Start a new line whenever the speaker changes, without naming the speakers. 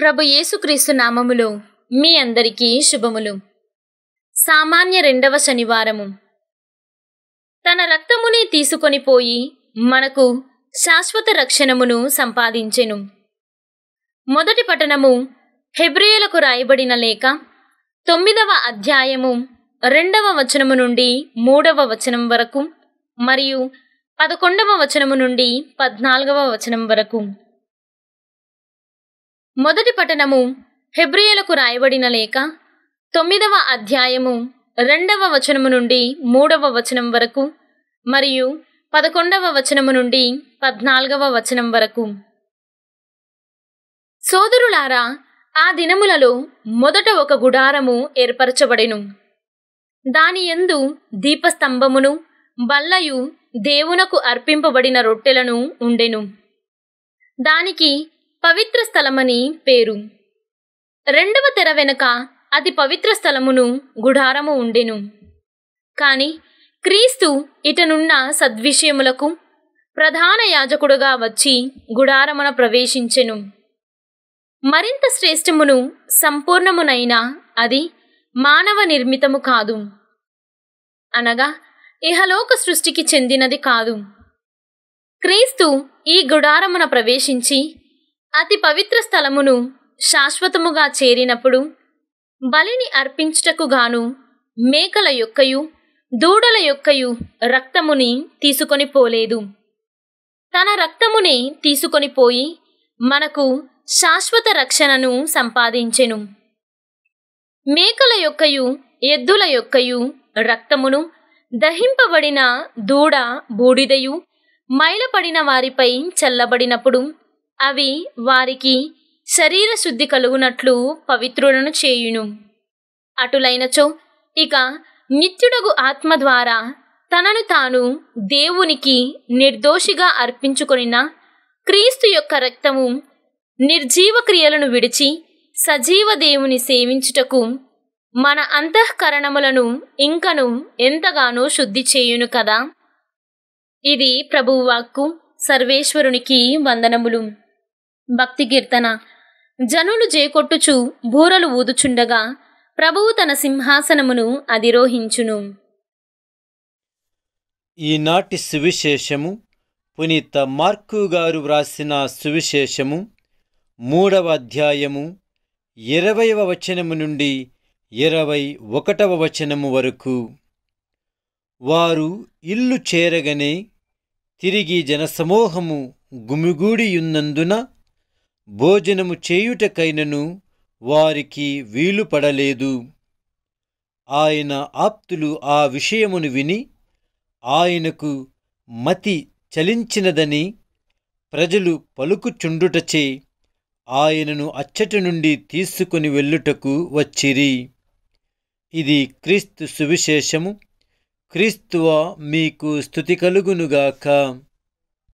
ప్రభు యేసుక్రీస్తు నామములో మీ అందరికీ శుభములు సామాన్య రెండవ శనివారము తన రక్తముని తీసుకొని పోయి మనకు శాశ్వత రక్షణమును సంపాదించెను మొదటి పట్టణము హెబ్రియలకు రాయబడిన లేక తొమ్మిదవ అధ్యాయము రెండవ వచనము నుండి మూడవ వచనం వరకు మరియు పదకొండవ వచనము నుండి పద్నాలుగవ వచనం వరకు మొదటి పఠనము హెబ్రియలకు రాయబడిన లేక తొమ్మిదవ అధ్యాయము రెండవ వచనము నుండి మూడవ వచనం వరకు మరియు పదకొండవ వచనము నుండి పద్నాలుగవ వచనం వరకు సోదరులారా ఆ దినములలో మొదట ఒక గుడారము ఏర్పరచబడెను దాని ఎందు దీపస్తంభమును బల్లయు దేవునకు అర్పింపబడిన రొట్టెలను ఉండెను దానికి పవిత్ర స్థలమని పేరు రెండవ తెర వెనుక అతి పవిత్ర స్థలమును గుడారము ఉండెను కాని క్రీస్తు ఇటనున్న సద్విషయములకు ప్రధాన యాజకుడుగా వచ్చి గుడారమున ప్రవేశించెను మరింత శ్రేష్టమును సంపూర్ణమునైన అది మానవ నిర్మితము కాదు అనగా ఇహలోక సృష్టికి చెందినది కాదు క్రీస్తు ఈ గుడారమున ప్రవేశించి అతి పవిత్ర స్థలమును శాశ్వతముగా చేరినప్పుడు బలిని అర్పించుటకు గాను మేకల యొక్కయు దూడల యొక్కయు రక్తముని తీసుకొని పోలేదు తన రక్తముని తీసుకొని పోయి మనకు శాశ్వత రక్షణను సంపాదించెను మేకల యొక్కయు ఎద్దుల యొక్కయు రక్తమును దహింపబడిన దూడ బూడిదయు మైలపడిన వారిపై చల్లబడినప్పుడు అవి వారికి శరీర శుద్ధి కలుగునట్లు పవిత్రులను చేయును అటులైనచో ఇక నిత్యుడగు ఆత్మ ద్వారా తనను తాను దేవునికి నిర్దోషిగా అర్పించుకొనిన క్రీస్తు యొక్క రక్తము నిర్జీవ క్రియలను విడిచి సజీవ దేవుని సేవించుటకు మన అంతఃకరణములను ఇంకను ఎంతగానో శుద్ధి చేయును కదా ఇది ప్రభువాక్కు సర్వేశ్వరునికి వందనములు భక్తి కీర్తన జనులు జేకొట్టుచు బూరలు ఊదుచుండగా ప్రభువు తన సింహాసనమును అధిరోహించును
ఈనాటి సువిశేషము పునీత మార్కు గారు వ్రాసిన సువిశేషము మూడవ అధ్యాయము ఇరవైవ వచనము నుండి ఇరవై ఒకటవ వచనము వరకు వారు ఇల్లు చేరగనే తిరిగి జనసమూహము గుమిగూడియున్నందున భోజనము చేయుటకైనను వారికి వీలు పడలేదు ఆయన ఆప్తులు ఆ విషయమును విని ఆయనకు మతి చలించినదని ప్రజలు పలుకుచుండుటచే ఆయనను అచ్చటి నుండి తీసుకుని వెళ్ళుటకు వచ్చిరి ఇది క్రీస్తు సువిశేషము క్రీస్తువా మీకు స్థుతి కలుగునుగాక